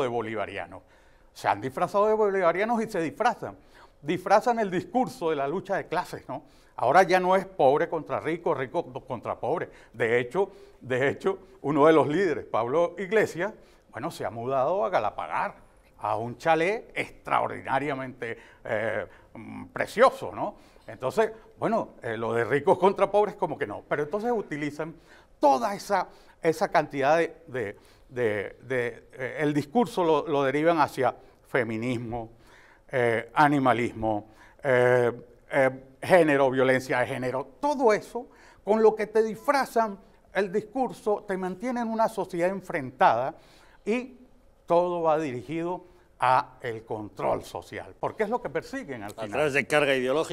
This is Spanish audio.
de bolivarianos. Se han disfrazado de bolivarianos y se disfrazan. Disfrazan el discurso de la lucha de clases, ¿no? Ahora ya no es pobre contra rico, rico contra pobre. De hecho, de hecho, uno de los líderes, Pablo Iglesias, bueno, se ha mudado a Galapagar, a un chalet extraordinariamente eh, mm, precioso, ¿no? Entonces, bueno, eh, lo de ricos contra pobres como que no, pero entonces utilizan toda esa, esa cantidad de, eh, el discurso lo, derivan hacia feminismo, eh, animalismo, eh, género, violencia de género, todo eso con lo que te disfrazan el discurso, te mantienen una sociedad enfrentada y todo va dirigido a el control social, porque es lo que persiguen al final. A través de carga ideológica.